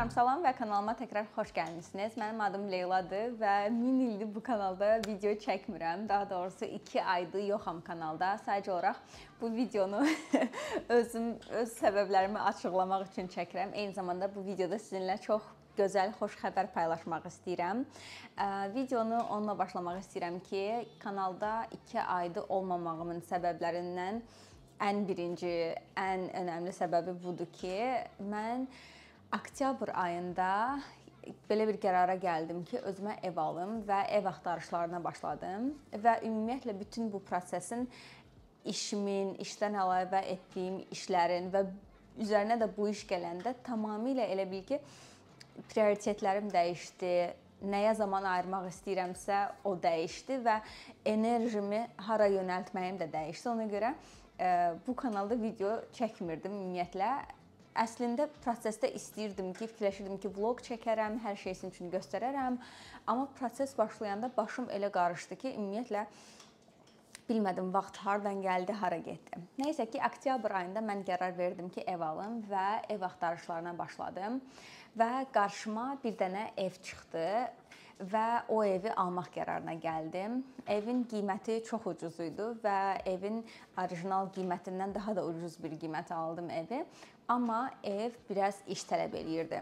Dostlarım, salam və kanalıma təkrar xoş gəlmisiniz. Mənim adım Leyladır və 1000 ildir bu kanalda video çəkmirəm. Daha doğrusu 2 aydır yoxam kanalda. Sadəcə olaraq bu videonu özüm öz səbəblərimi açıqlamaq üçün çəkirəm. Eyni zamanda bu videoda sizinlə çox gözəl, xoş xəbər paylaşmaq istəyirəm. Videonu onunla başlamaq istəyirəm ki, kanalda 2 aydır olmamağımın səbəblərindən ən birinci, ən önəmli səbəbi budur ki, mən Oktyabr ayında belə bir qərara gəldim ki, özümə ev alım və ev axtarışlarına başladım və ümumiyyətlə bütün bu prosesin işimin, işdən əlavə etdiyim işlərin və üzərinə də bu iş gələndə tamamilə elə bil ki, prioritetlərim dəyişdi. Nəyə zaman ayırmaq istəyirəmsə, o dəyişdi və enerjimi hara yönəltməyim də dəyişdi. Ona görə e, bu kanalda video çəkmirdim ümumiyyətlə Əslində prosesdə istəyirdim ki, fikirləşirdim ki, vloq çəkərəm, hər şeyin üçün göstərərəm, amma proses başlayanda başım elə qarışdı ki, ümumiyyətlə bilmədim vaxt hardan gəldi, hara getdi. Nəysə ki, oktyabr ayında mən qərar verdim ki, ev alım və ev axtarışlarına başladım və qarşıma bir dənə ev çıxdı və o evi almaq qərarına gəldim. Evin qiyməti çox ucuz idi və evin orijinal qiymətindən daha da ucuz bir qiymətə aldım evi. Amma ev biraz iş tələb eləyirdi.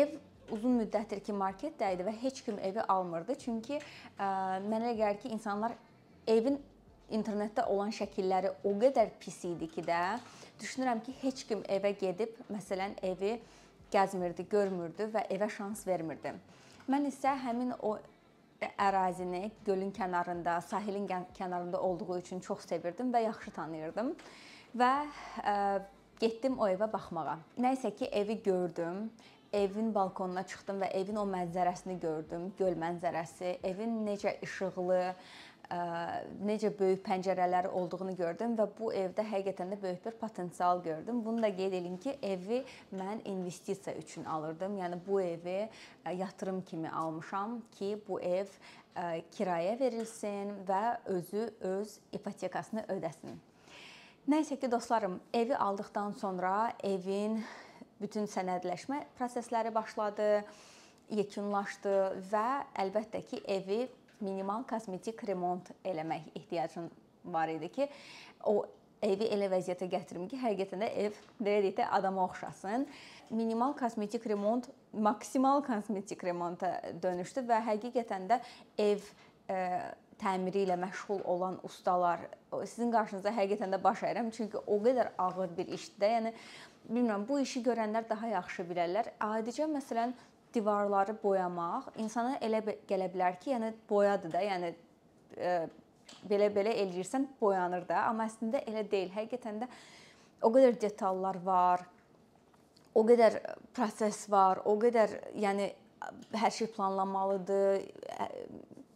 Ev uzun müddətdir ki, marketdə idi və heç kim evi almırdı. Çünki ə, e, mənə gəlir ki, insanlar evin internetdə olan şəkilləri o qədər pis idi ki də, düşünürəm ki, heç kim evə gedib, məsələn, evi gəzmirdi, görmürdü və evə şans vermirdi. Mən isə həmin o ərazini gölün kənarında, sahilin kənarında olduğu üçün çox sevirdim və yaxşı tanıyırdım. Və ə, e, Getdim o evə baxmağa. Nəysə ki, evi gördüm. Evin balkonuna çıxdım və evin o mənzərəsini gördüm, göl mənzərəsi, evin necə işıqlı, ə, necə böyük pəncərələri olduğunu gördüm və bu evdə həqiqətən də böyük bir potensial gördüm. Bunu da qeyd edim ki, evi mən investisiya üçün alırdım. Yəni bu evi ə, yatırım kimi almışam ki, bu ev ə, kirayə verilsin və özü öz ipotekasını ödəsin. Nəysə ki, dostlarım, evi aldıqdan sonra evin bütün sənədləşmə prosesləri başladı, yekunlaşdı və əlbəttə ki, evi minimal kosmetik remont eləmək ehtiyacın var idi ki, o evi elə vəziyyətə gətirim ki, həqiqətən də ev deyirik də adama oxşasın. Minimal kosmetik remont maksimal kosmetik remonta dönüşdü və həqiqətən də ev ə, e, təmiri ilə məşğul olan ustalar sizin qarşınıza həqiqətən də baş əyirəm, çünki o qədər ağır bir işdir. Yəni bilmirəm, bu işi görənlər daha yaxşı bilərlər. Adicə məsələn divarları boyamaq insana elə gələ bilər ki, yəni boyadır da, yəni e, belə-belə eləyirsən boyanır da, amma əslində elə deyil. Həqiqətən də o qədər detallar var. O qədər proses var, o qədər yəni hər şey planlanmalıdır hə,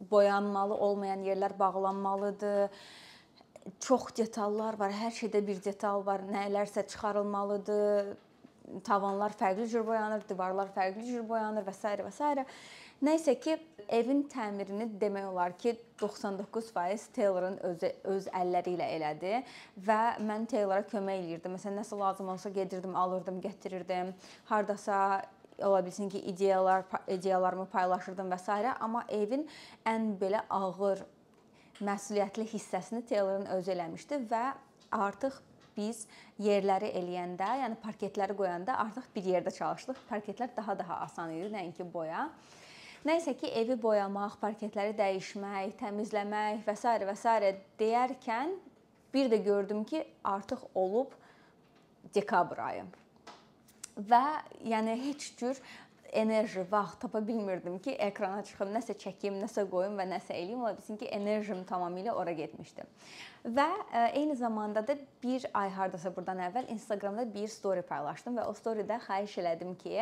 boyanmalı olmayan yerlər bağlanmalıdır. Çox detallar var. Hər şeydə bir detal var. Nələrsə çıxarılmalıdır. Tavanlar fərqli cür boyanır, divarlar fərqli cür boyanır və s. və s. Nəysə ki, evin təmirini demək olar ki, 99% Taylorun özü öz əlləri ilə elədi və mən Taylora kömək eləyirdim. Məsələn, nəsə lazım olsa gedirdim, alırdım, gətirirdim. Hardasa ola bilsin ki, ideyalar, ideyalarımı paylaşırdım və s. amma evin ən belə ağır məsuliyyətli hissəsini Taylorun özü eləmişdi və artıq biz yerləri eləyəndə, yəni parketləri qoyanda artıq bir yerdə çalışdıq. Parketlər daha-daha asan idi, nəinki boya. Nəysə ki, evi boyamaq, parketləri dəyişmək, təmizləmək və s. və s. deyərkən bir də gördüm ki, artıq olub dekabr ayı və yəni heç cür enerji, vaxt tapa bilmirdim ki, ekrana çıxım, nəsə çəkim, nəsə qoyum və nəsə eləyim. Ola bilsin ki, enerjim tamamilə ora getmişdi. Və ə, e, eyni zamanda da bir ay hardasa burdan əvvəl Instagramda bir story paylaşdım və o storydə xahiş elədim ki,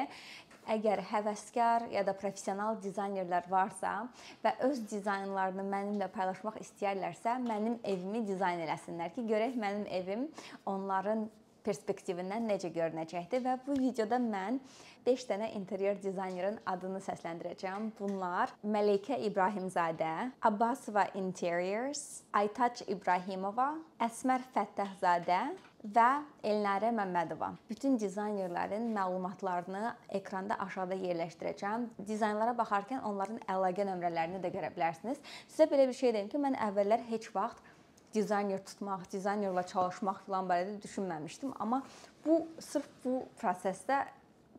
əgər həvəskar ya da professional dizaynerlər varsa və öz dizaynlarını mənimlə paylaşmaq istəyirlərsə, mənim evimi dizayn eləsinlər ki, görək mənim evim onların perspektivindən necə görünəcəkdir və bu videoda mən 5 dənə interyer dizaynerın adını səsləndirəcəm. Bunlar Məleykə İbrahimzadə, Abbasova Interiors, Aytaç İbrahimova, Əsmər Fəttəhzadə və Elnarə Məmmədova. Bütün dizaynerlərin məlumatlarını ekranda aşağıda yerləşdirəcəm. Dizaynlara baxarkən onların əlaqə nömrələrini də görə bilərsiniz. Sizə belə bir şey deyim ki, mən əvvəllər heç vaxt dizayner tutmaq, dizaynerla çalışmaq filan barədə düşünməmişdim, amma bu sırf bu prosesdə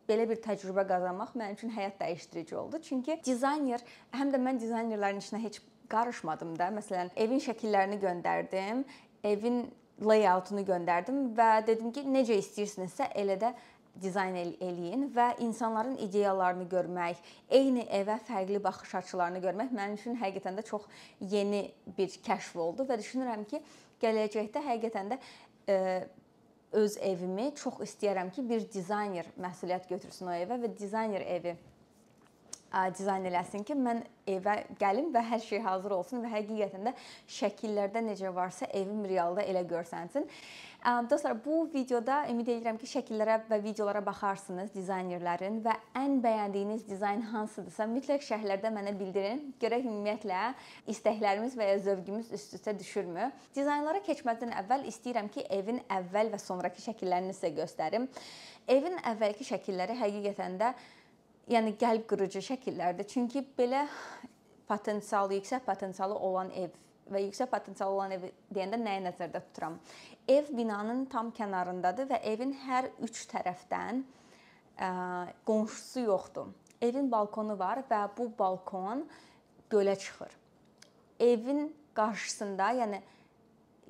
belə bir təcrübə qazanmaq mənim üçün həyat dəyişdirici oldu. Çünki dizayner, həm də mən dizaynerlərin içinə heç qarışmadım da. Məsələn, evin şəkillərini göndərdim, evin layoutunu göndərdim və dedim ki, necə istəyirsinizsə elə də dizayn el eləyin və insanların ideyalarını görmək, eyni evə fərqli baxış açılarını görmək mənim üçün həqiqətən də çox yeni bir kəşf oldu və düşünürəm ki, gələcəkdə həqiqətən də e, öz evimi çox istəyirəm ki, bir dizayner məsuliyyət götürsün o evə və dizayner evi dizayn eləsin ki, mən evə gəlim və hər şey hazır olsun və həqiqətən də şəkillərdə necə varsa evim realda elə görsənsin. Dostlar, bu videoda ümid edirəm ki, şəkillərə və videolara baxarsınız dizaynerlərin və ən bəyəndiyiniz dizayn hansıdırsa, mütləq şərhlərdə mənə bildirin. Görək ümumiyyətlə istəklərimiz və ya zövqümüz üst-üstə düşürmü? Dizaynlara keçmədən əvvəl istəyirəm ki, evin əvvəl və sonrakı şəkillərini sizə göstərim. Evin əvvəlki şəkilləri həqiqətən də yəni qəlb qırıcı şəkillərdir. Çünki belə potensialı, yüksək potensialı olan ev və yüksək potensialı olan evi deyəndə nəyi nəzərdə tuturam? Ev binanın tam kənarındadır və evin hər 3 tərəfdən ə, qonşusu yoxdur. Evin balkonu var və bu balkon gölə çıxır. Evin qarşısında, yəni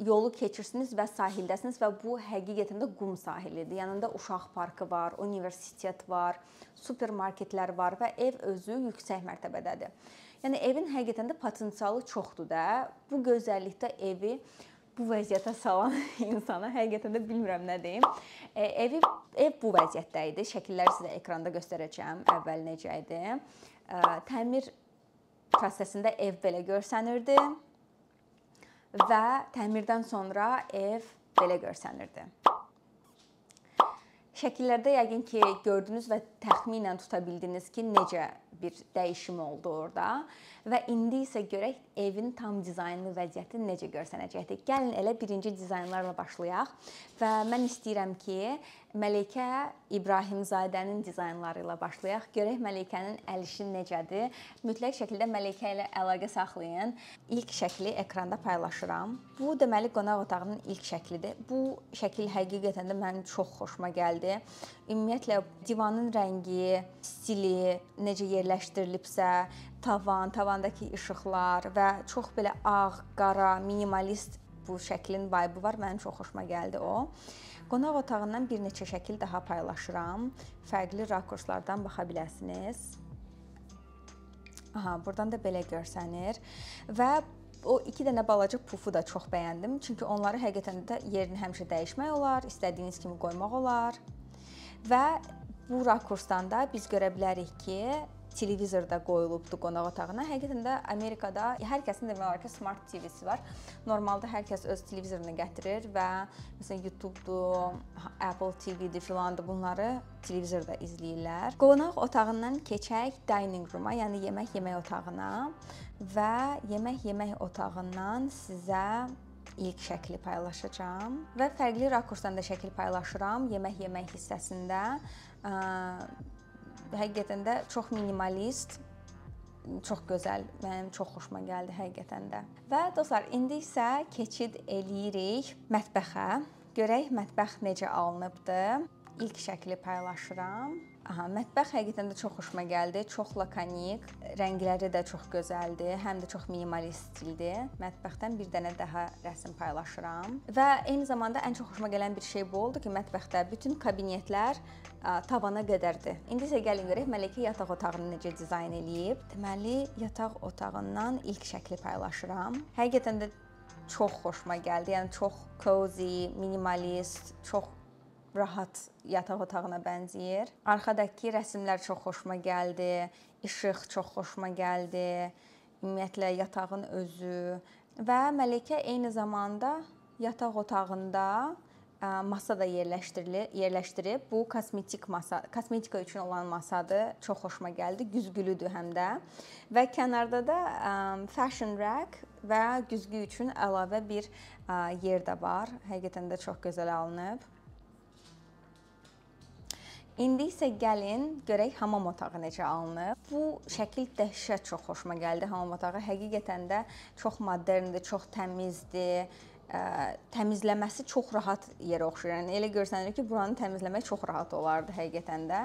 yolu keçirsiniz və sahildəsiniz və bu həqiqətən də qum sahilidir. Yanında uşaq parkı var, universitet var, supermarketlər var və ev özü yüksək mərtəbədədir. Yəni evin həqiqətən də potensialı çoxdur da. Bu gözəllikdə evi bu vəziyyətə salan insana həqiqətən də bilmirəm nə deyim. E, evi ev bu vəziyyətdə idi. Şəkilləri sizə ekranda göstərəcəm. Əvvəl necə idi? E, təmir prosesində ev belə görsənirdi və təmirdən sonra ev belə görsənirdi. Şəkillərdə yəqin ki, gördünüz və təxminən tuta bildiniz ki, necə bir dəyişim oldu orada və indi isə görək evin tam dizaynlı vəziyyəti necə görsənəcəkdir. Gəlin elə birinci dizaynlarla başlayaq və mən istəyirəm ki, Məlikə İbrahimzadənin dizaynları ilə başlayaq. Görək Məlikənin əlişi necədir. Mütləq şəkildə Məlikə ilə əlaqə saxlayın. İlk şəkli ekranda paylaşıram. Bu deməli qonaq otağının ilk şəklidir. Bu şəkil həqiqətən də mənim çox xoşuma gəldi. Ümumiyyətlə divanın rəngi, stili, necə yer yerləşdirilibsə, tavan, tavandakı işıqlar və çox belə ağ, qara, minimalist bu şəklin vibe-ı var. Mənim çox xoşuma gəldi o. Qonaq otağından bir neçə şəkil daha paylaşıram. Fərqli rakurslardan baxa biləsiniz. Aha, buradan da belə görsənir və o iki dənə balaca pufu da çox bəyəndim. Çünki onları həqiqətən də yerini həmişə dəyişmək olar, istədiyiniz kimi qoymaq olar. Və bu rakursdan da biz görə bilərik ki, televizorda qoyulubdu qonaq otağına. Həqiqətən də Amerikada hər kəsin demək olar ki, smart TV-si var. Normalda hər kəs öz televizorunu gətirir və məsələn YouTube-dur, Apple TV-dir filandır bunları televizorda izləyirlər. Qonaq otağından keçək dining room-a, yəni yemək yemək otağına və yemək yemək otağından sizə ilk şəkli paylaşacağam və fərqli rakursdan da şəkil paylaşıram yemək yemək hissəsində. Ə, həqiqətən də çox minimalist, çox gözəl, mənim çox xoşuma gəldi həqiqətən də. Və dostlar, indi isə keçid eləyirik mətbəxə. Görək mətbəx necə alınıbdı. İlk şəkli paylaşıram. Aha, mətbəx həqiqətən də çox xoşuma gəldi. Çox lakonik, rəngləri də çox gözəldir, həm də çox minimalist stildir. Mətbəxdən bir dənə daha rəsm paylaşıram. Və eyni zamanda ən çox xoşuma gələn bir şey bu oldu ki, mətbəxdə bütün kabinetlər ə, tavana qədərdir. İndi isə gəlin görək Mələkə yataq otağını necə dizayn eləyib. Deməli, yataq otağından ilk şəkli paylaşıram. Həqiqətən də çox xoşuma gəldi. Yəni çox cozy, minimalist, çox rahat yataq otağına bənzəyir. Arxadakı rəsmlər çox xoşuma gəldi, işıq çox xoşuma gəldi. Ümumiyyətlə yatağın özü və Məlikə eyni zamanda yataq otağında masa da yerləşdirilir, yerləşdirib. Bu kosmetik masa, kosmetika üçün olan masadır. Çox xoşuma gəldi. Güzgülüdür həm də. Və kənarda da fashion rack və güzgü üçün əlavə bir yer də var. Həqiqətən də çox gözəl alınıb. İndi isə gəlin görək hamam otağı necə alınıb. Bu şəkil dəhşət çox xoşuma gəldi hamam otağı. Həqiqətən də çox moderndir, çox təmizdir. Ə, təmizləməsi çox rahat yerə oxşayır. Yəni elə görsənir ki, buranı təmizləmək çox rahat olardı həqiqətən də.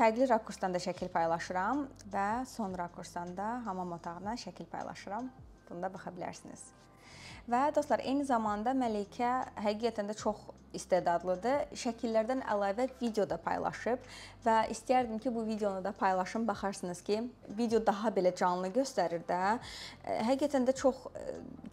Fərqli rakursdan da şəkil paylaşıram və son rakursdan da hamam otağına şəkil paylaşıram. Bunda baxa bilərsiniz. Və dostlar, eyni zamanda Məleykə həqiqətən də çox istedadlıdır. Şəkillərdən əlavə video da paylaşıb və istəyərdim ki, bu videonu da paylaşın, baxarsınız ki, video daha belə canlı göstərir də. Həqiqətən də çox e,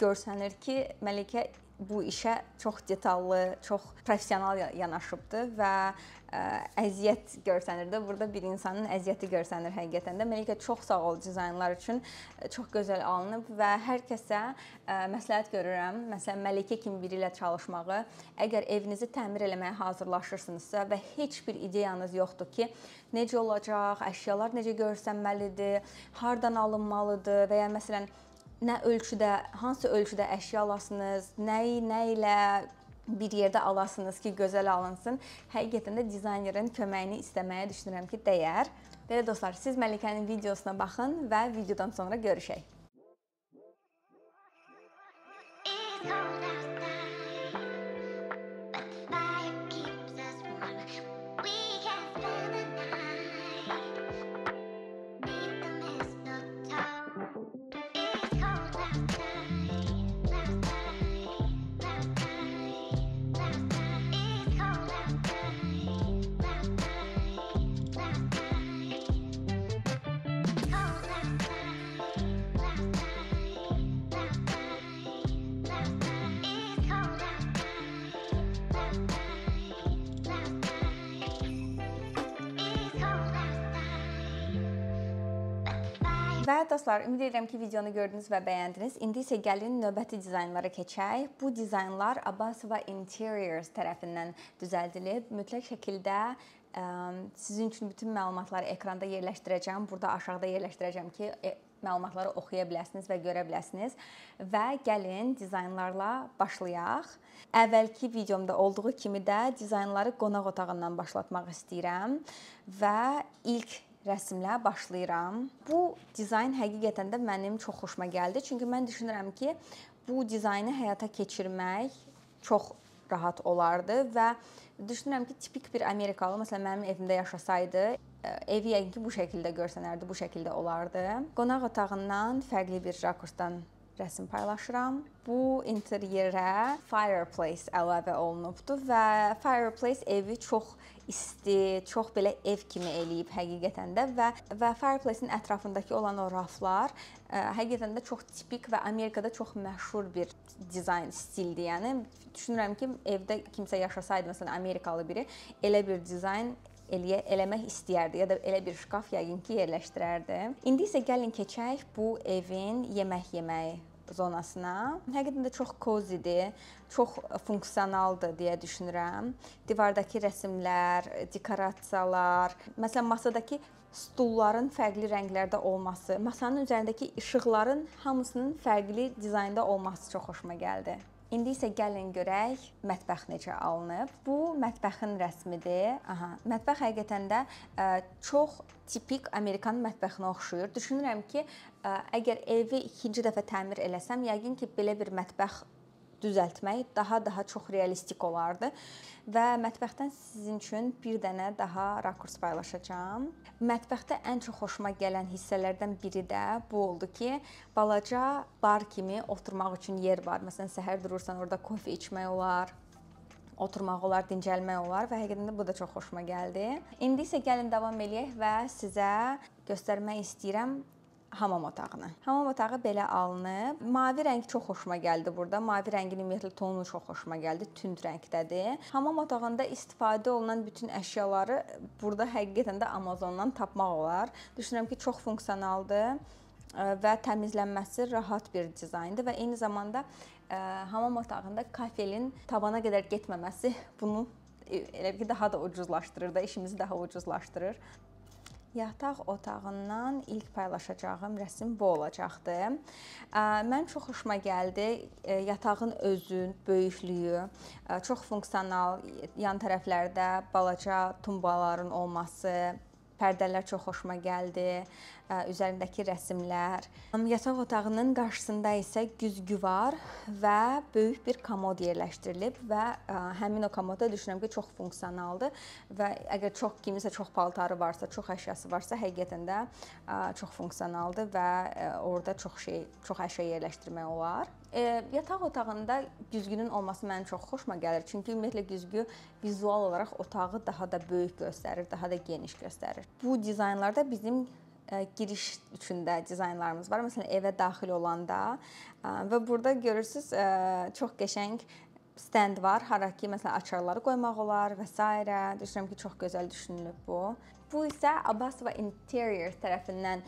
görsənir ki, Məleykə bu işə çox detallı, çox professional yanaşıbdı və ə, e, əziyyət görsənir də. Burada bir insanın əziyyəti görsənir həqiqətən də. Məlikə çox sağ ol dizaynlar üçün e, çox gözəl alınıb və hər kəsə ə, e, məsləhət görürəm. Məsələn, Məlikə kimi biri ilə çalışmağı, əgər evinizi təmir eləməyə hazırlaşırsınızsa və heç bir ideyanız yoxdur ki, necə olacaq, əşyalar necə görsənməlidir, hardan alınmalıdır və ya məsələn nə ölçüdə, hansı ölçüdə əşya alasınız, nəyi nə ilə bir yerdə alasınız ki, gözəl alınsın. Həqiqətən də dizaynerin köməyini istəməyə düşünürəm ki, dəyər. Belə dostlar, siz Məlikənin videosuna baxın və videodan sonra görüşək. It's all Dostlar, ümid edirəm ki, videonu gördünüz və bəyəndiniz. İndi isə gəlin növbəti dizaynlara keçək. Bu dizaynlar Abbasova Interiors tərəfindən düzəldilib. Mütləq şəkildə ə, sizin üçün bütün məlumatları ekranda yerləşdirəcəm. Burada aşağıda yerləşdirəcəm ki, e, məlumatları oxuya biləsiniz və görə biləsiniz. Və gəlin dizaynlarla başlayaq. Əvvəlki videomda olduğu kimi də dizaynları qonaq otağından başlatmaq istəyirəm və ilk rəsmlə başlayıram. Bu dizayn həqiqətən də mənim çox xoşuma gəldi, çünki mən düşünürəm ki, bu dizaynı həyata keçirmək çox rahat olardı və düşünürəm ki, tipik bir Amerikalı məsələn mənim evimdə yaşasaydı, e, evi yəqin ki, bu şəkildə görsənərdi, bu şəkildə olardı. Qonaq otağından fərqli bir rakursdan rəsm paylaşıram. Bu interyerə fireplace əlavə olunubdu və fireplace evi çox isti, çox belə ev kimi eləyib həqiqətən də və və fireplace-in ətrafındakı olan o raflar ə, e, həqiqətən də çox tipik və Amerikada çox məşhur bir dizayn stildir. Yəni düşünürəm ki, evdə kimsə yaşasaydı, məsələn, Amerikalı biri elə bir dizayn eləyə eləmək istəyərdi ya da elə bir şkaf yəqin ki yerləşdirərdi. İndi isə gəlin keçək bu evin yemək yeməyi zonasına. Həqiqətən də çox kozidir, çox funksionaldır deyə düşünürəm. Divardakı rəsmlər, dekorasiyalar, məsələn masadakı stulların fərqli rənglərdə olması, masanın üzərindəki işıqların hamısının fərqli dizaynda olması çox xoşuma gəldi. İndi isə gəlin görək mətbəx necə alınıb. Bu mətbəxin rəsmidir. Aha, mətbəx həqiqətən də ə, e, çox tipik Amerikan mətbəxinə oxşuyur. Düşünürəm ki, ə, e, əgər evi ikinci dəfə təmir eləsəm, yəqin ki, belə bir mətbəx düzəltmək daha-daha çox realistik olardı. Və mətbəxdən sizin üçün bir dənə daha rakurs paylaşacağam. Mətbəxdə ən çox xoşuma gələn hissələrdən biri də bu oldu ki, balaca bar kimi oturmaq üçün yer var. Məsələn, səhər durursan, orada kofe içmək olar, oturmaq olar, dincəlmək olar və həqiqətən də bu da çox xoşuma gəldi. İndi isə gəlin davam eləyək və sizə göstərmək istəyirəm hamam otağına. Hamam otağı belə alınıb. Mavi rəng çox xoşuma gəldi burada. Mavi rəngin ümumiyyətlə tonu çox xoşuma gəldi. Tünd rəngdədir. Hamam otağında istifadə olunan bütün əşyaları burada həqiqətən də Amazondan tapmaq olar. Düşünürəm ki, çox funksionaldır e, və təmizlənməsi rahat bir dizayndır və eyni zamanda e, hamam otağında kafelin tavana qədər getməməsi bunu e, elə ki daha da ucuzlaşdırır da işimizi daha ucuzlaşdırır. Yataq otağından ilk paylaşacağım rəsm bu olacaqdır. Mən çox xoşuma gəldi yatağın özün, böyüklüyü, çox funksional, yan tərəflərdə balaca tumbaların olması, Pərdələr çox xoşuma gəldi üzərindəki rəsmlər. Yataq otağının qarşısında isə güzgü var və böyük bir komod yerləşdirilib və həmin o komoda düşünürəm ki, çox funksionaldır və əgər çox kiminsə çox paltarı varsa, çox əşyası varsa, həqiqətən də çox funksionaldır və orada çox şey, çox əşya yerləşdirmək olar. E, yataq otağında güzgünün olması mənim çox xoşuma gəlir. Çünki ümumiyyətlə güzgü vizual olaraq otağı daha da böyük göstərir, daha da geniş göstərir. Bu dizaynlarda bizim E, giriş üçün də dizaynlarımız var. Məsələn, evə daxil olanda e, və burada görürsüz e, çox qəşəng stend var, hara ki, məsələn, açarları qoymaq olar və s. Düşünürəm ki, çox gözəl düşünülüb bu. Bu isə Abasova Interior tərəfindən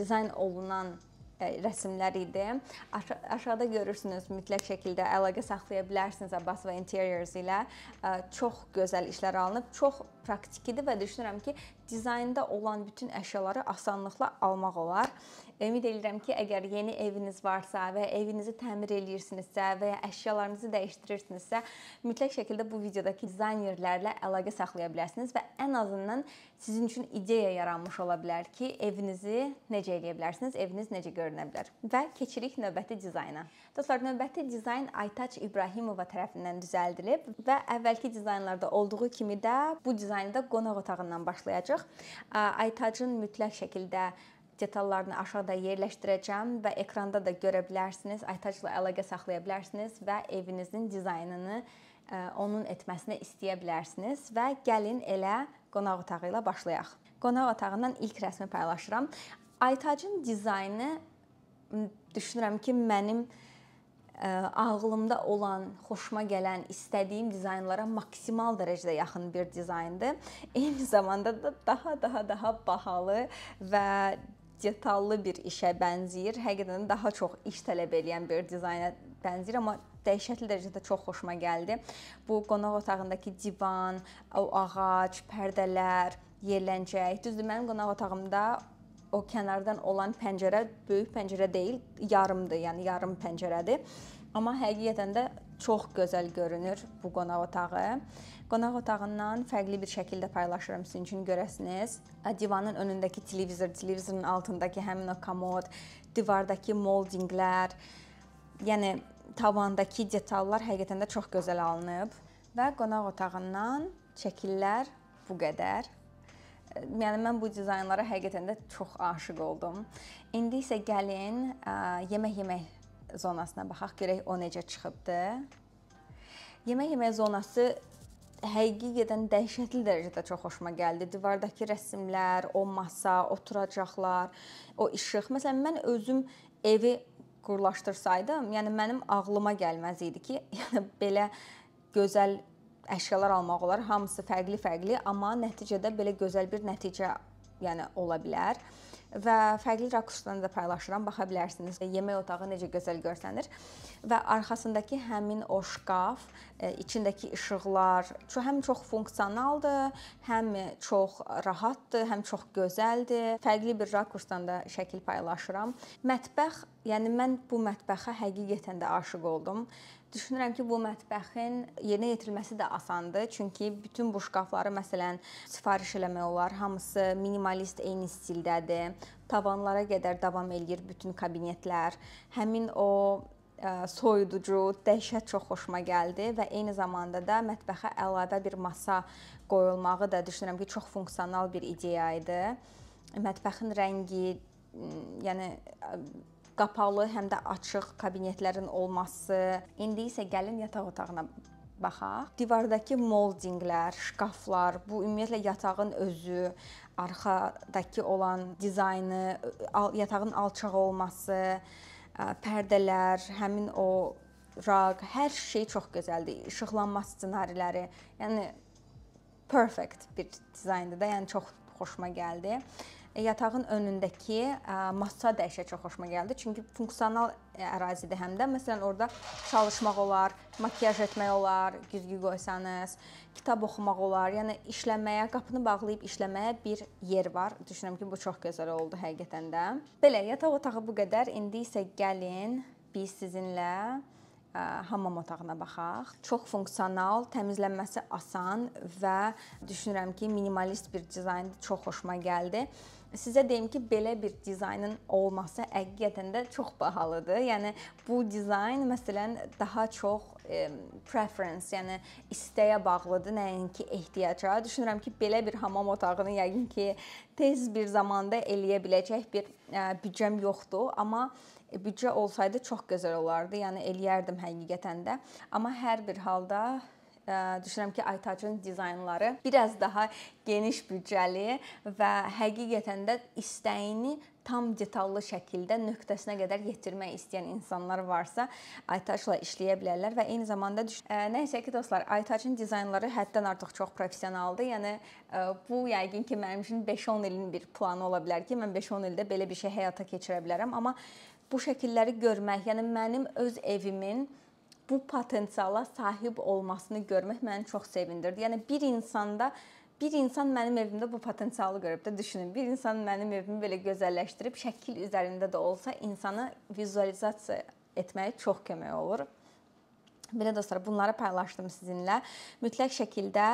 dizayn olunan E, rəsmlər idi. Aşa aşağıda görürsünüz mütləq şəkildə əlaqə saxlaya bilərsiniz Abbas və Interiors ilə. E, çox gözəl işlər alınıb, çox praktikidir və düşünürəm ki, dizaynda olan bütün əşyaları asanlıqla almaq olar. Ümid edirəm ki, əgər yeni eviniz varsa və evinizi təmir eləyirsinizsə və ya əşyalarınızı dəyişdirirsinizsə, mütləq şəkildə bu videodakı dizaynerlərlə əlaqə saxlaya bilərsiniz və ən azından sizin üçün ideya yaranmış ola bilər ki, evinizi necə eləyə bilərsiniz, eviniz necə görünə bilər. Və keçirik növbəti dizayna. Dostlar, növbəti dizayn Aytaç İbrahimova tərəfindən düzəldilib və əvvəlki dizaynlarda olduğu kimi də bu dizaynda qonaq otağından başlayacaq. Aytaçın mütləq şəkildə detallarını aşağıda yerləşdirəcəm və ekranda da görə bilərsiniz. iTouch-la əlaqə saxlaya bilərsiniz və evinizin dizaynını e, onun etməsini istəyə bilərsiniz və gəlin elə qonaq otağı ilə başlayaq. Qonaq otağından ilk rəsmi paylaşıram. iTouch-ın dizaynı düşünürəm ki, mənim e, ağlımda olan, xoşuma gələn, istədiyim dizaynlara maksimal dərəcədə yaxın bir dizayndır. Eyni zamanda da daha daha daha bahalı və detallı bir işə bənzəyir. Həqiqətən daha çox iş tələb edən bir dizayna bənzəyir, amma dəhşətli dərəcədə çox xoşuma gəldi. Bu qonaq otağındakı divan, o ağac, pərdələr, yerləncək. Düzdür, mənim qonaq otağımda o kənardan olan pəncərə böyük pəncərə deyil, yarımdır, yəni yarım pəncərədir. Amma həqiqətən də Çox gözəl görünür bu qonaq otağı. Qonaq otağından fərqli bir şəkildə paylaşıram sizin üçün görəsiniz. Divanın önündəki televizor, televizorun altındakı həmin o komod, divardakı moldinglər, yəni tavandakı detallar həqiqətən də çox gözəl alınıb və qonaq otağından şəkillər bu qədər. Yəni mən bu dizaynlara həqiqətən də çox aşiq oldum. İndi isə gəlin ə, yemək yemək zonasına baxaq, görək o necə çıxıbdı. Yemək yemək zonası həqiqətən dəhşətli dərəcədə çox xoşuma gəldi. Divardakı rəsmlər, o masa, oturacaqlar, o işıq. Məsələn, mən özüm evi qurlaşdırsaydım, yəni mənim ağlıma gəlməz idi ki, yəni belə gözəl əşyalar almaq olar. Hamısı fərqli-fərqli, amma nəticədə belə gözəl bir nəticə yəni ola bilər və fərqli rakusdan da paylaşıram, baxa bilərsiniz. Yemək otağı necə gözəl görsənir və arxasındakı həmin o şkaf, e, içindəki işıqlar çox həm çox funksionaldır, həm çox rahatdır, həm çox gözəldir. Fərqli bir rakusdan da şəkil paylaşıram. Mətbəx, yəni mən bu mətbəxə həqiqətən də aşiq oldum. Düşünürəm ki, bu mətbəxin yerinə yetirilməsi də asandır. Çünki bütün bu şkafları məsələn sifariş eləmək olar. Hamısı minimalist eyni stildədir. Tavanlara qədər davam eləyir bütün kabinetlər. Həmin o ə, e, soyuducu dəhşət çox xoşuma gəldi və eyni zamanda da mətbəxə əlavə bir masa qoyulmağı da düşünürəm ki, çox funksional bir ideya idi. Mətbəxin rəngi yəni qapalı, həm də açıq kabinetlərin olması. İndi isə gəlin yataq otağına baxaq. Divardakı moldinglər, şkaflar, bu ümumiyyətlə yatağın özü, arxadakı olan dizaynı, yatağın alçaq olması, pərdələr, həmin o raq, hər şey çox gözəldir. İşıqlanma ssenariləri, yəni perfect bir dizayndır da, yəni çox xoşuma gəldi. E, yatağın önündəki e, masa dəyişə çox xoşuma gəldi. Çünki funksional e, ərazidir həm də. Məsələn, orada çalışmaq olar, makiyaj etmək olar, güzgü qoysanız, kitab oxumaq olar. Yəni işləməyə, qapını bağlayıb işləməyə bir yer var. Düşünürəm ki, bu çox gözəl oldu həqiqətən də. Belə yataq otağı bu qədər. İndi isə gəlin biz sizinlə ə, hamam otağına baxaq. Çox funksional, təmizlənməsi asan və düşünürəm ki, minimalist bir dizayn çox xoşuma gəldi sizə deyim ki, belə bir dizaynın olması həqiqətən də çox bahalıdır. Yəni bu dizayn məsələn daha çox e, preference, yəni istəyə bağlıdır, nəinki ehtiyaca. Düşünürəm ki, belə bir hamam otağını yəqin ki, tez bir zamanda eləyə biləcək bir e, büdcəm yoxdur, amma e, büdcə olsaydı çox gözəl olardı. Yəni eləyərdim həqiqətən də. Amma hər bir halda düşünürəm ki, Aytacın dizaynları biraz daha geniş büdcəli və həqiqətən də istəyini tam detallı şəkildə nöqtəsinə qədər yetirmək istəyən insanlar varsa, Aytaçla işləyə bilərlər və eyni zamanda nəysə ki dostlar, Aytaçın dizaynları həddən artıq çox professionaldır. Yəni bu yəqin ki mənim üçün 5-10 ilin bir planı ola bilər ki, mən 5-10 ildə belə bir şey həyata keçirə bilərəm, amma bu şəkilləri görmək, yəni mənim öz evimin bu potensiala sahib olmasını görmək məni çox sevindirdi. Yəni bir insanda bir insan mənim evimdə bu potensialı görüb də düşünün. Bir insan mənim evimi belə gözəlləşdirib şəkil üzərində də olsa insanı vizualizasiya etməyə çox kömək olur. Belə dostlar, bunları paylaşdım sizinlə. Mütləq şəkildə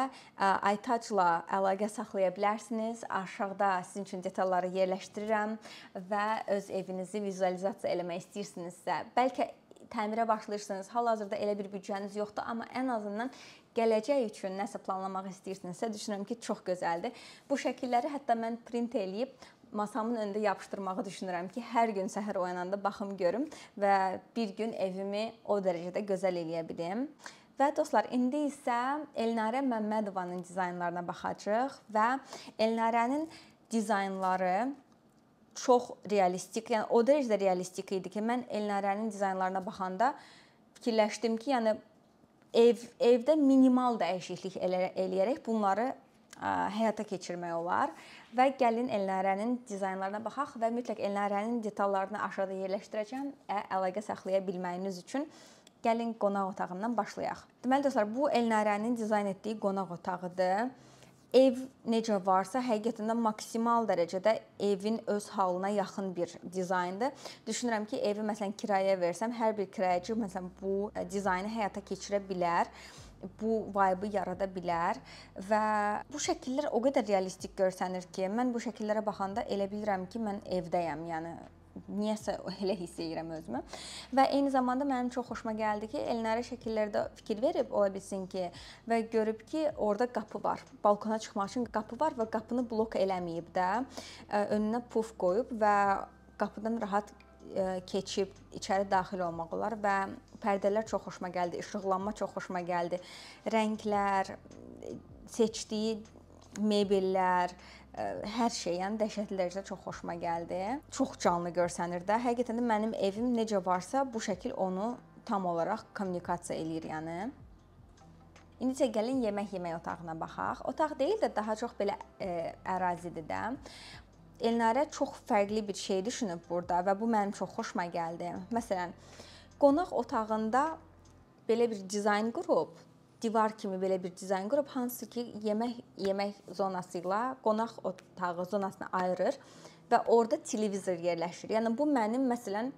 iTouch-la əlaqə saxlaya bilərsiniz. Aşağıda sizin üçün detalları yerləşdirirəm və öz evinizi vizualizasiya eləmək istəyirsinizsə, bəlkə təmirə başlayırsınız, hal-hazırda elə bir büdcəniz yoxdur, amma ən azından gələcək üçün nəsə planlamaq istəyirsinizsə, düşünürəm ki, çox gözəldir. Bu şəkilləri hətta mən print eləyib masamın önündə yapışdırmağı düşünürəm ki, hər gün səhər oyananda baxım görüm və bir gün evimi o dərəcədə gözəl eləyə bilim. Və dostlar, indi isə Elnarə Məmmədovanın dizaynlarına baxacağıq və Elnarənin dizaynları çox realistik, yəni o dərəcədə realistik idi ki, mən Elnarənin dizaynlarına baxanda fikirləşdim ki, yəni ev evdə minimal dəyişiklik elə, eləyərək bunları ə, həyata keçirmək olar və gəlin Elnarənin dizaynlarına baxaq və mütləq Elnarənin detallarını aşağıda yerləşdirəcəm, ə, əlaqə saxlaya bilməyiniz üçün gəlin qonaq otağından başlayaq. Deməli dostlar, bu Elnarənin dizayn etdiyi qonaq otağıdır ev necə varsa, həqiqətən də maksimal dərəcədə evin öz halına yaxın bir dizayndır. Düşünürəm ki, evi məsələn kirayə versəm, hər bir kirayəçi məsələn bu e, dizaynı həyata keçirə bilər bu vibe-ı yarada bilər və bu şəkillər o qədər realistik görsənir ki, mən bu şəkillərə baxanda elə bilirəm ki, mən evdəyəm. Yəni niyəsə elə hiss edirəm özümü. Və eyni zamanda mənim çox xoşuma gəldi ki, Elnarə şəkillərdə fikir verib ola bilsin ki və görüb ki, orada qapı var. Balkona çıxmaq üçün qapı var və qapını blok eləməyib də, e, önünə puf qoyub və qapıdan rahat e, keçib içəri daxil olmaq olar və pərdələr çox xoşuma gəldi, işıqlanma çox xoşuma gəldi. Rənglər, seçdiyi mebellər, hər şeyən dəhşətli dərəcədə çox xoşuma gəldi. Çox canlı görsənir də. Həqiqətən də mənim evim necə varsa, bu şəkil onu tam olaraq kommunikasiya eləyir, yəni. İndisə gəlin yemək yemək otağına baxaq. Otaq deyil də daha çox belə ə, ərazidir də. Elnarə çox fərqli bir şey düşünüb burada və bu mənim çox xoşuma gəldi. Məsələn, qonaq otağında belə bir dizayn qurub, divar kimi belə bir dizayn qurub hansı ki, yemək yemək zonası ilə qonaq otağı zonasını ayırır və orada televizor yerləşir. Yəni bu mənim məsələn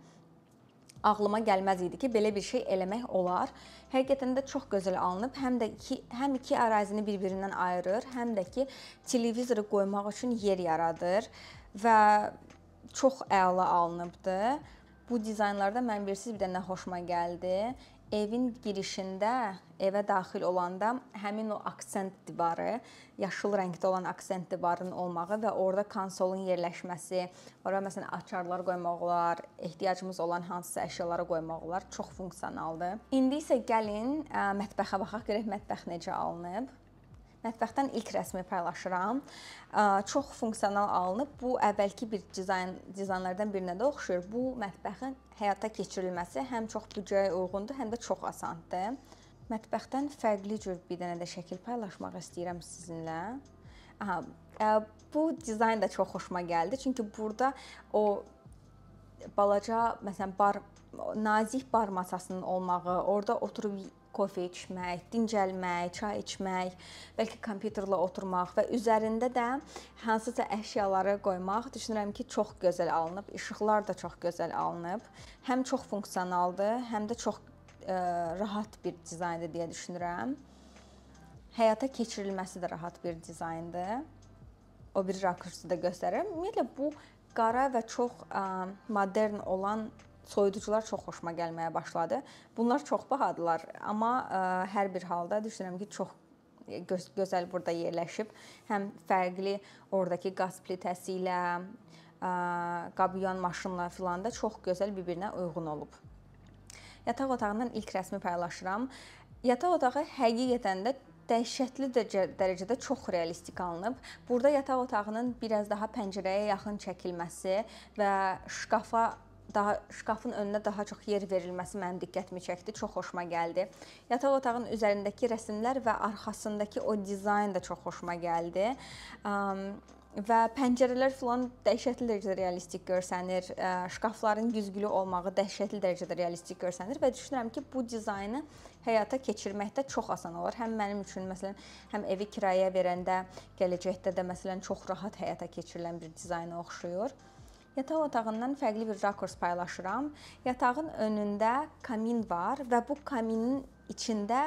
ağlıma gəlməz idi ki, belə bir şey eləmək olar. Həqiqətən də çox gözəl alınıb. Həm də ki, həm iki ərazini bir-birindən ayırır, həm də ki, televizoru qoymaq üçün yer yaradır və çox əla alınıbdı. Bu dizaynlarda mən bilirsiz bir dənə xoşuma gəldi evin girişində evə daxil olanda həmin o aksent divarı, yaşıl rəngdə olan aksent divarının olması və orada konsolun yerləşməsi, ora məsələn açarlar qoymaq olar, ehtiyacımız olan hansısa əşyaları qoymaq olar, çox funksionaldır. İndi isə gəlin mətbəxə baxaq, görək mətbəx necə alınıb mətbəxdən ilk rəsmi paylaşıram. Çox funksional alınıb. Bu əvvəlki bir dizayn dizaynlardan birinə də oxşuyur. Bu mətbəxin həyata keçirilməsi həm çox büdcəyə uyğundur, həm də çox asandır. Mətbəxdən fərqli cür bir dənə də şəkil paylaşmaq istəyirəm sizinlə. Aha, bu dizayn da çox xoşuma gəldi. Çünki burada o balaca, məsələn, bar nazik bar masasının olmağı, orada oturub kofe içmək, dincəlmək, çay içmək, bəlkə kompüterlə oturmaq və üzərində də hansısa əşyaları qoymaq düşünürəm ki, çox gözəl alınıb, işıqlar da çox gözəl alınıb. Həm çox funksionaldır, həm də çox ə, e, rahat bir dizayndır deyə düşünürəm. Həyata keçirilməsi də rahat bir dizayndır. O bir rakursu da göstərirəm. Ümumiyyətlə bu qara və çox ə, e, modern olan soyuducular çox xoşuma gəlməyə başladı. Bunlar çox bahadılar, amma ə, e, hər bir halda düşünürəm ki, çox e, göz gözəl burada yerləşib, həm fərqli ordakı qaz plitəsi ilə, ə, e, qabyan maşınla filan da çox gözəl bir-birinə uyğun olub. Yataq otağından ilk rəsmi paylaşıram. Yataq otağı həqiqətən də dəhşətli dərəcədə çox realistik alınıb. Burada yataq otağının biraz daha pəncərəyə yaxın çəkilməsi və şkafa daha şkafın önünə daha çox yer verilməsi mənim diqqətimi çəkdi, çox xoşuma gəldi. Yataq otağının üzərindəki rəsmlər və arxasındakı o dizayn da çox xoşuma gəldi. Və pəncərələr filan dəhşətli dərəcədə realistik görsənir. Şkafların güzgülü olması dəhşətli dərəcədə realistik görsənir və düşünürəm ki, bu dizaynı həyata keçirməkdə çox asan olar. Həm mənim üçün məsələn, həm evi kirayə verəndə gələcəkdə də məsələn çox rahat həyata keçirilən bir dizayna oxşuyur. Yataq otağından fərqli bir rakurs paylaşıram. Yatağın önündə kamin var və bu kaminin içində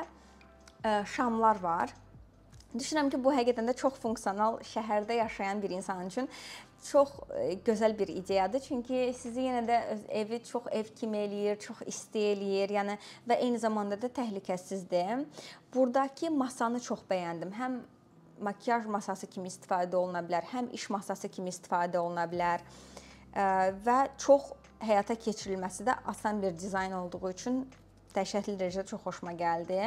e, şamlar var. Düşünürəm ki, bu həqiqətən də çox funksional şəhərdə yaşayan bir insan üçün çox e, gözəl bir ideyadır. Çünki sizi yenə də öz evi çox ev kimi eləyir, çox isti eləyir, yəni və eyni zamanda da təhlükəsizdir. Burdakı masanı çox bəyəndim. Həm makiyaj masası kimi istifadə oluna bilər, həm iş masası kimi istifadə oluna bilər və çox həyata keçirilməsi də asan bir dizayn olduğu üçün dəhşətli dərəcədə çox xoşuma gəldi.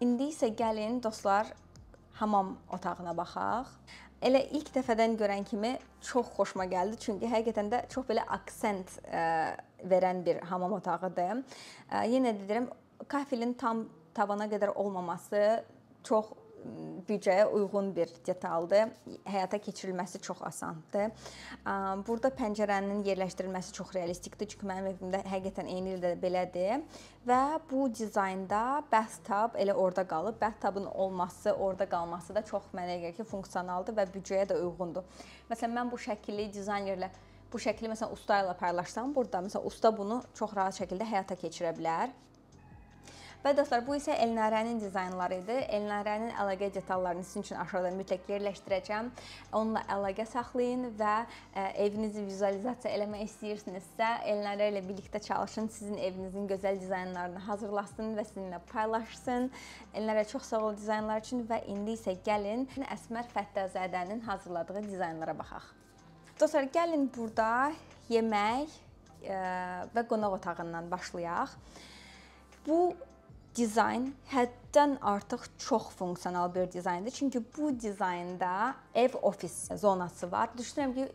İndi isə gəlin dostlar hamam otağına baxaq. Elə ilk dəfədən görən kimi çox xoşuma gəldi, çünki həqiqətən də çox belə aksent ə, verən bir hamam otağıdır. Ə, yenə də deyirəm, kafelin tam tavana qədər olmaması çox büdcəyə uyğun bir detaldır. Həyata keçirilməsi çox asandır. Burada pəncərənin yerləşdirilməsi çox realistikdir, çünki mənim evimdə həqiqətən eyni ildə belədir və bu dizaynda bathtub elə orada qalıb. Bathtubun olması, orada qalması da çox mənə gəlir ki, funksionaldır və büdcəyə də uyğundur. Məsələn, mən bu şəkili dizaynerlə bu şəkli məsələn usta ilə paylaşsam, burada məsələn usta bunu çox rahat şəkildə həyata keçirə bilər. Və dostlar, bu isə Elnarənin dizaynları idi. Elnarənin əlaqə detallarını sizin üçün aşağıda mütləq yerləşdirəcəm. Onunla əlaqə saxlayın və e, evinizi vizualizasiya eləmək istəyirsinizsə, Elnarə ilə birlikdə çalışın, sizin evinizin gözəl dizaynlarını hazırlasın və sizinlə paylaşsın. Elnarə çox sağ ol dizaynlar üçün və indi isə gəlin Əsmər Fəttazadənin hazırladığı dizaynlara baxaq. Dostlar, gəlin burada yemək e, və qonaq otağından başlayaq. Bu dizayn həddən artıq çox funksional bir dizayndır. Çünki bu dizaynda ev ofis zonası var. Düşünürəm ki,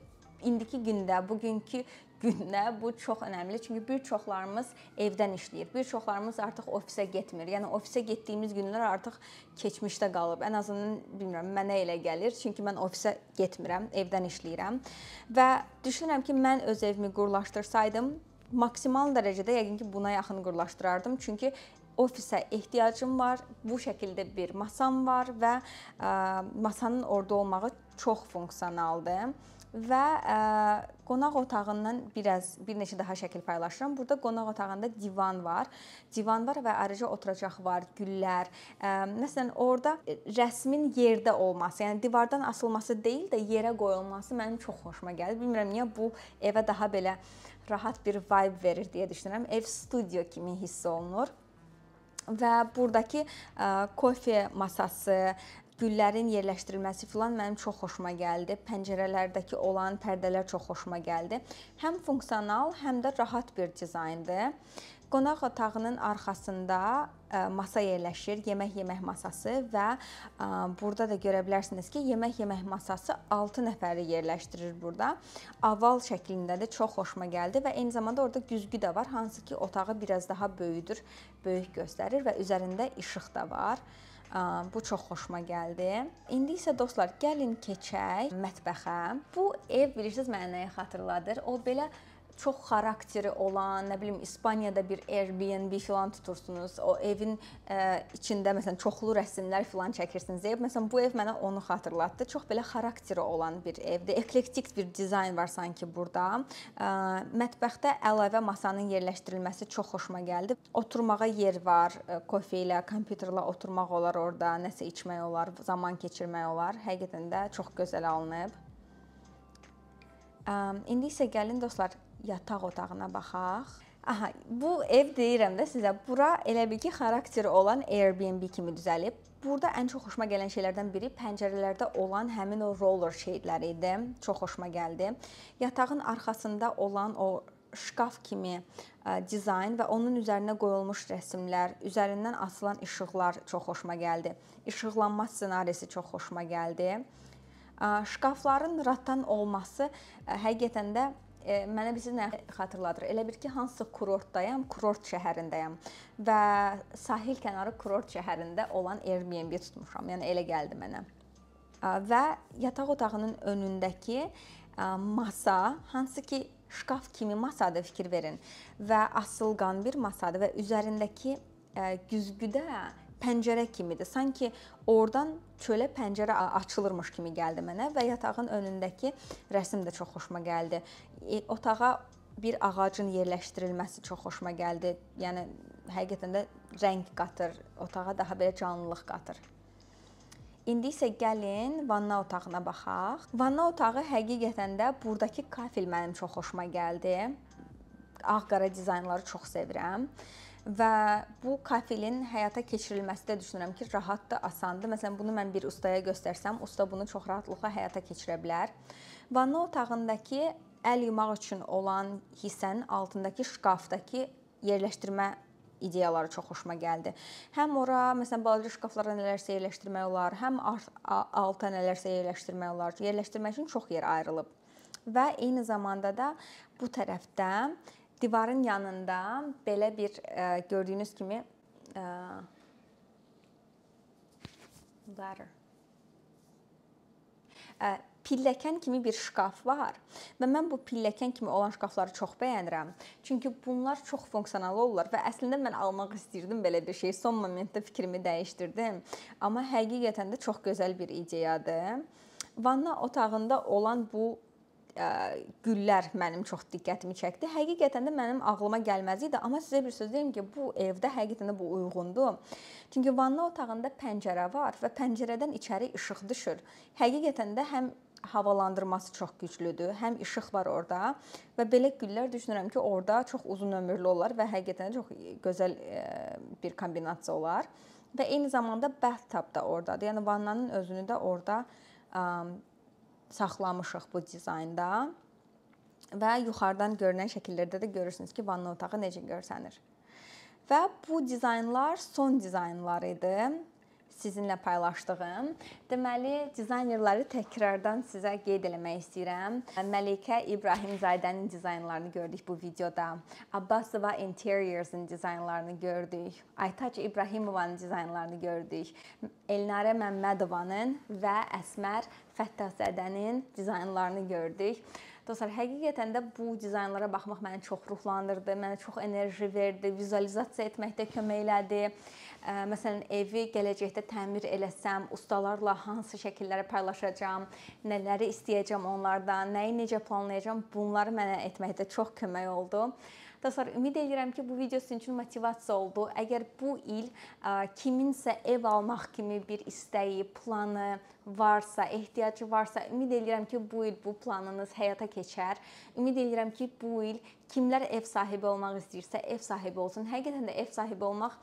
indiki gündə, bugünkü gündə bu çox önəmli. Çünki bir çoxlarımız evdən işləyir. Bir çoxlarımız artıq ofisə getmir. Yəni ofisə getdiyimiz günlər artıq keçmişdə qalıb. Ən azından bilmirəm, mənə elə gəlir. Çünki mən ofisə getmirəm, evdən işləyirəm. Və düşünürəm ki, mən öz evimi qurlaşdırsaydım maksimal dərəcədə yəqin ki buna yaxın qurlaşdırardım. Çünki ofisə ehtiyacım var. Bu şəkildə bir masam var və e, masanın orada olmağı çox funksionaldır və ə, e, qonaq otağından biraz bir neçə daha şəkil paylaşıram. Burada qonaq otağında divan var. Divan var və ayrıca oturacaq var, güllər. Ə, e, məsələn, orada rəsmin yerdə olması, yəni divardan asılması deyil də yerə qoyulması mənim çox xoşuma gəlir. Bilmirəm niyə bu evə daha belə rahat bir vibe verir deyə düşünürəm. Ev studio kimi hiss olunur və burdakı e, kofe masası, güllərin yerləşdirilməsi filan mənim çox xoşuma gəldi. Pəncərələrdəki olan pərdələr çox xoşuma gəldi. Həm funksional, həm də rahat bir dizayndır Qonaq otağının arxasında e, masa yerləşir, yemək yemək masası və e, burada da görə bilərsiniz ki, yemək yemək masası 6 nəfəri yerləşdirir burada. Aval şəklində də çox xoşuma gəldi və eyni zamanda orada güzgü də var, hansı ki, otağı biraz daha böyüdür, böyük göstərir və üzərində işıq da var. E, bu çox xoşuma gəldi. İndi isə dostlar, gəlin keçək mətbəxə. Bu ev bilirsiniz mənə nəyi xatırladır? O belə çox xarakteri olan, nə bilim İspaniyada bir Airbnb filan tutursunuz, o evin ə, e, içində məsələn çoxlu rəsmlər filan çəkirsiniz. Deyib məsələn bu ev mənə onu xatırlatdı. Çox belə xarakteri olan bir evdir. Eklektik bir dizayn var sanki burada. Ə, e, mətbəxdə əlavə masanın yerləşdirilməsi çox xoşuma gəldi. Oturmağa yer var, e, kofe ilə, kompüterlə oturmaq olar orada, nəsə içmək olar, zaman keçirmək olar. Həqiqətən də çox gözəl alınıb. Ə, indi isə gəlin dostlar yataq otağına baxaq. Aha, bu ev deyirəm də sizə. Bura elə bil ki, xarakteri olan Airbnb kimi düzəlib. Burada ən çox xoşuma gələn şeylərdən biri pəncərələrdə olan həmin o roller şeyləri idi. Çox xoşuma gəldi. Yatağın arxasında olan o şkaf kimi ə, dizayn və onun üzərinə qoyulmuş rəsmlər, üzərindən asılan işıqlar çox xoşuma gəldi. İşıqlanma ssenarisi çox xoşuma gəldi. Ə, şkafların rattan olması ə, həqiqətən də e, mənə bizi nə xatırladır? Elə bir ki, hansısa kurortdayam, kurort şəhərindəyəm və sahil kənarı kurort şəhərində olan Airbnb tutmuşam. Yəni elə gəldi mənə. Və yataq otağının önündəki masa, hansı ki şkaf kimi masadır, fikir verin və asılqan bir masadır və üzərindəki e, güzgüdə pəncərə kimidir. Sanki oradan çölə pəncərə açılırmış kimi gəldi mənə və yatağın önündəki rəsm də çox xoşuma gəldi. E, otağa bir ağacın yerləşdirilməsi çox xoşuma gəldi. Yəni həqiqətən də rəng qatır, otağa daha belə canlılıq qatır. İndi isə gəlin vanna otağına baxaq. Vanna otağı həqiqətən də burdakı kafel mənim çox xoşuma gəldi. Ağ-qara dizaynları çox sevirəm və bu kafelin həyata keçirilməsi də düşünürəm ki, rahatdır, asandır. Məsələn, bunu mən bir ustaya göstərsəm, usta bunu çox rahatlıqla həyata keçirə bilər. Vanna otağındakı əl yumaq üçün olan hissənin altındakı şkafdakı yerləşdirmə ideyaları çox xoşuma gəldi. Həm ora, məsələn, balaca şkaflara nələrsə yerləşdirmək olar, həm alta nələrsə yerləşdirmək olar. Yerləşdirmək üçün çox yer ayrılıb. Və eyni zamanda da bu tərəfdə divarın yanında belə bir e, gördüyünüz kimi e, ladder. E, pilləkən kimi bir şkaf var və mən bu pilləkən kimi olan şkafları çox bəyənirəm. Çünki bunlar çox funksional olurlar və əslində mən almaq istirdim belə bir şey. Son momentdə fikrimi dəyişdirdim. Amma həqiqətən də çox gözəl bir ideyadır. Vanna otağında olan bu güllər mənim çox diqqətimi çəkdi. Həqiqətən də mənim ağlıma gəlməz idi, amma sizə bir söz deyim ki, bu evdə həqiqətən də bu uyğundur. Çünki vanna otağında pəncərə var və pəncərədən içəri işıq düşür. Həqiqətən də həm havalandırması çox güclüdür, həm işıq var orada və belə güllər düşünürəm ki, orada çox uzun ömürlü olar və həqiqətən çox gözəl bir kombinasiya olar. Və eyni zamanda bathtub da ordadır. Yəni vannanın özünü də orada saxlamışıq bu dizaynda. Və yuxarıdan görünən şəkillərdə də görürsünüz ki, vanna otağı necə görsənir. Və bu dizaynlar son dizaynlar idi sizinlə paylaşdığım. Deməli, dizaynerləri təkrardan sizə qeyd eləmək istəyirəm. Məlikə İbrahimzadənin dizaynlarını gördük bu videoda. Abbasova Interiors'ın dizaynlarını gördük. Aytaç İbrahimovanın dizaynlarını gördük. Elnarə Məmmədovanın və Əsmər Fəttahzadənin dizaynlarını gördük. Dostlar, həqiqətən də bu dizaynlara baxmaq məni çox ruhlandırdı, mənə çox enerji verdi, vizualizasiya etməkdə kömək elədi. Məsələn, evi gələcəkdə təmir eləsəm, ustalarla hansı şəkilləri paylaşacağam, nələri istəyəcəm onlardan, nəyi necə planlayacağam, bunları mənə etməkdə çox kömək oldu. Dostlar, ümid edirəm ki, bu video sizin üçün motivasiya oldu. Əgər bu il ə, kiminsə ev almaq kimi bir istəyi, planı varsa, ehtiyacı varsa, ümid edirəm ki, bu il bu planınız həyata keçər. Ümid edirəm ki, bu il kimlər ev sahibi olmaq istəyirsə, ev sahibi olsun. Həqiqətən də ev sahibi olmaq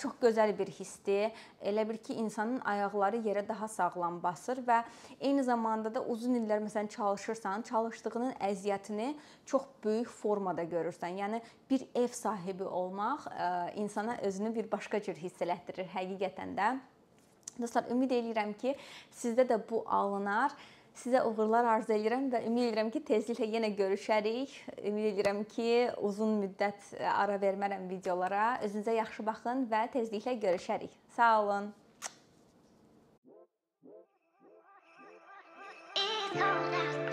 çox gözəl bir hissdir. Elə bir ki, insanın ayaqları yerə daha sağlam basır və eyni zamanda da uzun illər məsələn çalışırsan, çalışdığının əziyyətini çox böyük formada görürsən. Yəni bir ev sahibi olmaq insana özünü bir başqa cür hiss elətdirir həqiqətən də. Dostlar, ümid eləyirəm ki, sizdə də bu alınar. Sizə uğurlar arzu edirəm və ümid edirəm ki, tezliklə yenə görüşərik. Ümid edirəm ki, uzun müddət e, ara vermərəm videolara. Özünüzə yaxşı baxın və tezliklə görüşərik. Sağ olun. It's all out.